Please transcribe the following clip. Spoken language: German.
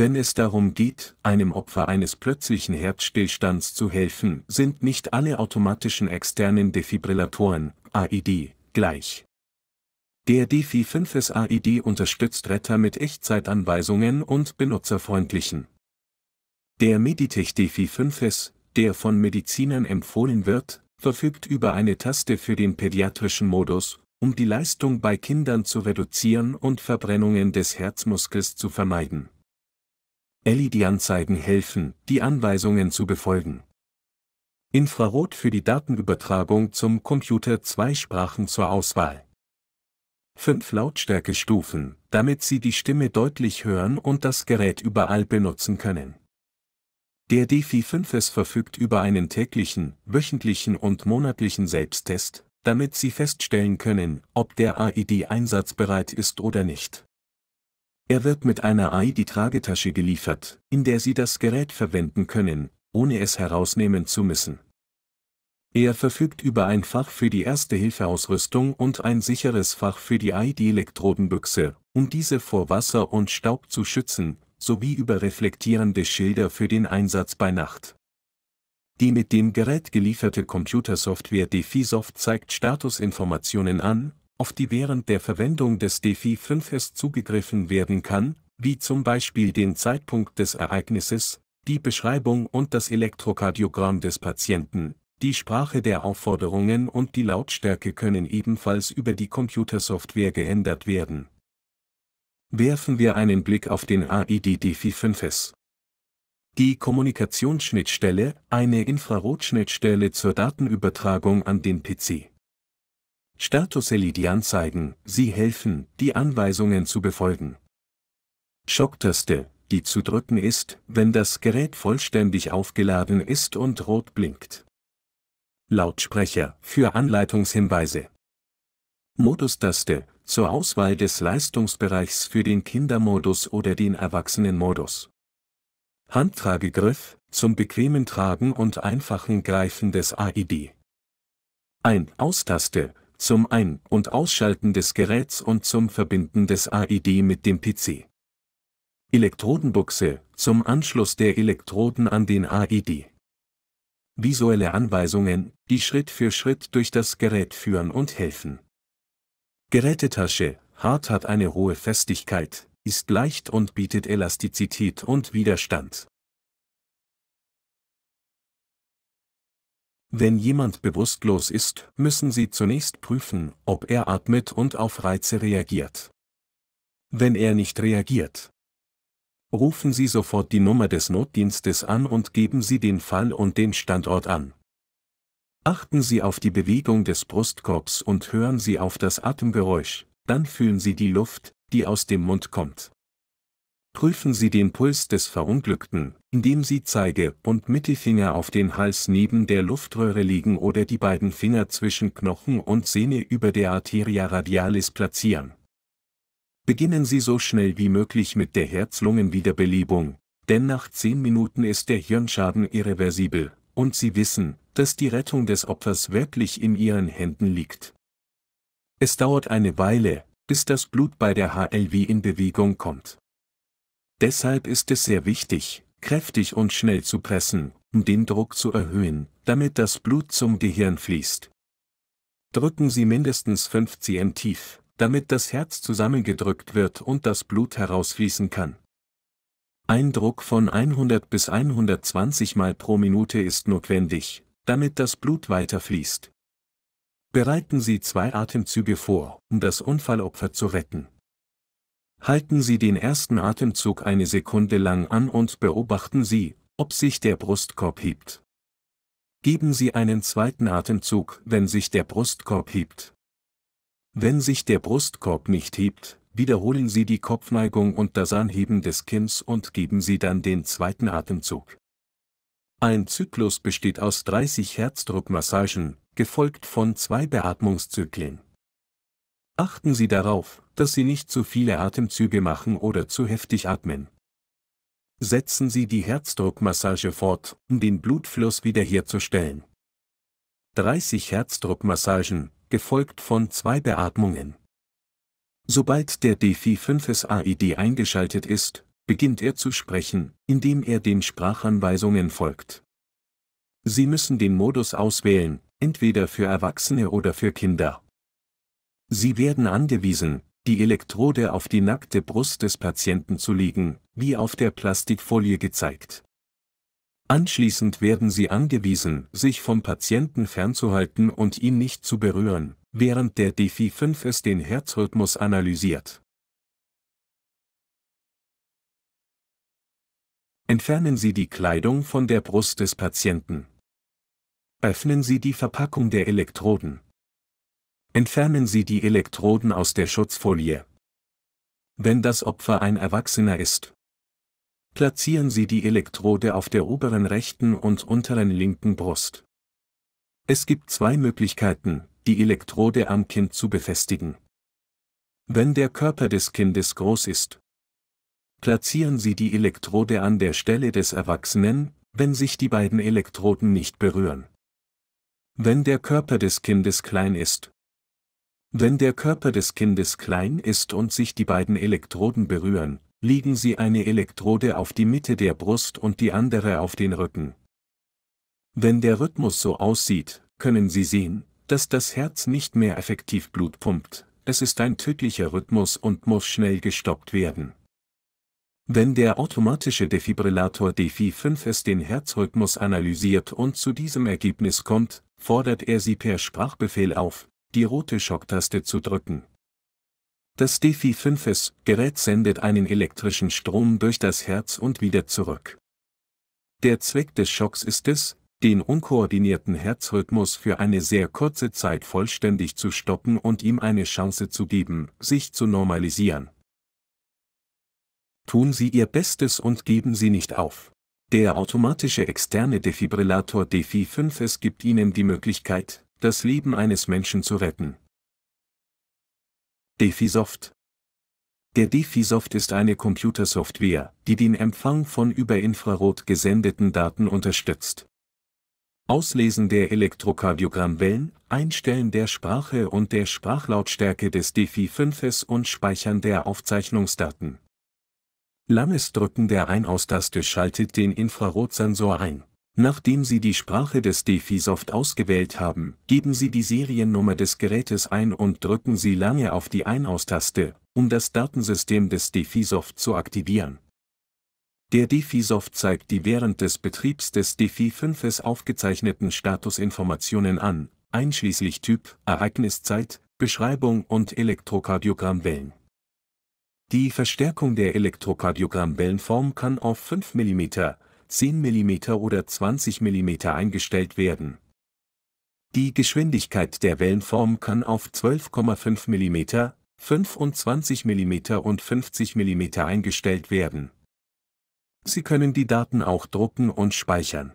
Wenn es darum geht, einem Opfer eines plötzlichen Herzstillstands zu helfen, sind nicht alle automatischen externen Defibrillatoren, AED, gleich. Der DeFi 5S AED unterstützt Retter mit Echtzeitanweisungen und benutzerfreundlichen. Der Meditech DeFi 5S, der von Medizinern empfohlen wird, verfügt über eine Taste für den pädiatrischen Modus, um die Leistung bei Kindern zu reduzieren und Verbrennungen des Herzmuskels zu vermeiden Ellie die Anzeigen helfen, die Anweisungen zu befolgen. Infrarot für die Datenübertragung zum Computer zwei Sprachen zur Auswahl. Fünf Lautstärkestufen, damit Sie die Stimme deutlich hören und das Gerät überall benutzen können. Der DeFi 5S verfügt über einen täglichen, wöchentlichen und monatlichen Selbsttest, damit Sie feststellen können, ob der AED einsatzbereit ist oder nicht. Er wird mit einer ID-Tragetasche geliefert, in der Sie das Gerät verwenden können, ohne es herausnehmen zu müssen. Er verfügt über ein Fach für die Erste-Hilfe-Ausrüstung und ein sicheres Fach für die ID-Elektrodenbüchse, um diese vor Wasser und Staub zu schützen, sowie über reflektierende Schilder für den Einsatz bei Nacht. Die mit dem Gerät gelieferte Computersoftware DefiSoft zeigt Statusinformationen an, auf die während der Verwendung des DeFi-5s zugegriffen werden kann, wie zum Beispiel den Zeitpunkt des Ereignisses, die Beschreibung und das Elektrokardiogramm des Patienten, die Sprache der Aufforderungen und die Lautstärke können ebenfalls über die Computersoftware geändert werden. Werfen wir einen Blick auf den AID DeFi 5S. Die Kommunikationsschnittstelle, eine Infrarotschnittstelle zur Datenübertragung an den PC. Status die Anzeigen, sie helfen, die Anweisungen zu befolgen. Schocktaste, die zu drücken ist, wenn das Gerät vollständig aufgeladen ist und rot blinkt. Lautsprecher, für Anleitungshinweise. Modustaste, zur Auswahl des Leistungsbereichs für den Kindermodus oder den Erwachsenenmodus. Handtragegriff, zum bequemen Tragen und einfachen Greifen des AID. Ein Austaste, zum Ein- und Ausschalten des Geräts und zum Verbinden des AID mit dem PC. Elektrodenbuchse, zum Anschluss der Elektroden an den AID. Visuelle Anweisungen, die Schritt für Schritt durch das Gerät führen und helfen. Gerätetasche, Hart hat eine hohe Festigkeit, ist leicht und bietet Elastizität und Widerstand. Wenn jemand bewusstlos ist, müssen Sie zunächst prüfen, ob er atmet und auf Reize reagiert. Wenn er nicht reagiert, rufen Sie sofort die Nummer des Notdienstes an und geben Sie den Fall und den Standort an. Achten Sie auf die Bewegung des Brustkorbs und hören Sie auf das Atemgeräusch, dann fühlen Sie die Luft, die aus dem Mund kommt. Prüfen Sie den Puls des Verunglückten, indem Sie Zeige und Mittelfinger auf den Hals neben der Luftröhre legen oder die beiden Finger zwischen Knochen und Sehne über der Arteria radialis platzieren. Beginnen Sie so schnell wie möglich mit der Herz-Lungen-Wiederbelebung, denn nach 10 Minuten ist der Hirnschaden irreversibel, und Sie wissen, dass die Rettung des Opfers wirklich in Ihren Händen liegt. Es dauert eine Weile, bis das Blut bei der HLW in Bewegung kommt. Deshalb ist es sehr wichtig, kräftig und schnell zu pressen, um den Druck zu erhöhen, damit das Blut zum Gehirn fließt. Drücken Sie mindestens 5 cm tief, damit das Herz zusammengedrückt wird und das Blut herausfließen kann. Ein Druck von 100 bis 120 Mal pro Minute ist notwendig, damit das Blut weiter fließt. Bereiten Sie zwei Atemzüge vor, um das Unfallopfer zu retten. Halten Sie den ersten Atemzug eine Sekunde lang an und beobachten Sie, ob sich der Brustkorb hebt. Geben Sie einen zweiten Atemzug, wenn sich der Brustkorb hebt. Wenn sich der Brustkorb nicht hebt, wiederholen Sie die Kopfneigung und das Anheben des Kinns und geben Sie dann den zweiten Atemzug. Ein Zyklus besteht aus 30 Herzdruckmassagen, gefolgt von zwei Beatmungszyklen. Achten Sie darauf, dass Sie nicht zu viele Atemzüge machen oder zu heftig atmen. Setzen Sie die Herzdruckmassage fort, um den Blutfluss wiederherzustellen. 30 Herzdruckmassagen, gefolgt von zwei Beatmungen. Sobald der DFI-5SAID eingeschaltet ist, beginnt er zu sprechen, indem er den Sprachanweisungen folgt. Sie müssen den Modus auswählen, entweder für Erwachsene oder für Kinder, Sie werden angewiesen, die Elektrode auf die nackte Brust des Patienten zu legen, wie auf der Plastikfolie gezeigt. Anschließend werden sie angewiesen, sich vom Patienten fernzuhalten und ihn nicht zu berühren, während der DeFi-5 es den Herzrhythmus analysiert. Entfernen Sie die Kleidung von der Brust des Patienten. Öffnen Sie die Verpackung der Elektroden. Entfernen Sie die Elektroden aus der Schutzfolie. Wenn das Opfer ein Erwachsener ist, platzieren Sie die Elektrode auf der oberen rechten und unteren linken Brust. Es gibt zwei Möglichkeiten, die Elektrode am Kind zu befestigen. Wenn der Körper des Kindes groß ist, platzieren Sie die Elektrode an der Stelle des Erwachsenen, wenn sich die beiden Elektroden nicht berühren. Wenn der Körper des Kindes klein ist, wenn der Körper des Kindes klein ist und sich die beiden Elektroden berühren, liegen sie eine Elektrode auf die Mitte der Brust und die andere auf den Rücken. Wenn der Rhythmus so aussieht, können Sie sehen, dass das Herz nicht mehr effektiv Blut pumpt, es ist ein tödlicher Rhythmus und muss schnell gestoppt werden. Wenn der automatische Defibrillator DeFi5 es den Herzrhythmus analysiert und zu diesem Ergebnis kommt, fordert er Sie per Sprachbefehl auf, die rote Schocktaste zu drücken. Das DeFi 5S Gerät sendet einen elektrischen Strom durch das Herz und wieder zurück. Der Zweck des Schocks ist es, den unkoordinierten Herzrhythmus für eine sehr kurze Zeit vollständig zu stoppen und ihm eine Chance zu geben, sich zu normalisieren. Tun Sie Ihr Bestes und geben Sie nicht auf. Der automatische externe Defibrillator DeFi 5S gibt Ihnen die Möglichkeit, das Leben eines Menschen zu retten. Defisoft Der Defisoft ist eine Computersoftware, die den Empfang von über Infrarot gesendeten Daten unterstützt. Auslesen der Elektrokardiogrammwellen, Einstellen der Sprache und der Sprachlautstärke des DeFi 5S und Speichern der Aufzeichnungsdaten. Langes Drücken der Ein-Aus-Taste schaltet den Infrarotsensor ein. Nachdem Sie die Sprache des Defisoft ausgewählt haben, geben Sie die Seriennummer des Gerätes ein und drücken Sie lange auf die Ein-Aus-Taste, um das Datensystem des Defisoft zu aktivieren. Der Defisoft zeigt die während des Betriebs des Defi 5s aufgezeichneten Statusinformationen an, einschließlich Typ, Ereigniszeit, Beschreibung und Elektrokardiogrammwellen. Die Verstärkung der Elektrokardiogrammwellenform kann auf 5 mm, 10 mm oder 20 mm eingestellt werden. Die Geschwindigkeit der Wellenform kann auf 12,5 mm, 25 mm und 50 mm eingestellt werden. Sie können die Daten auch drucken und speichern.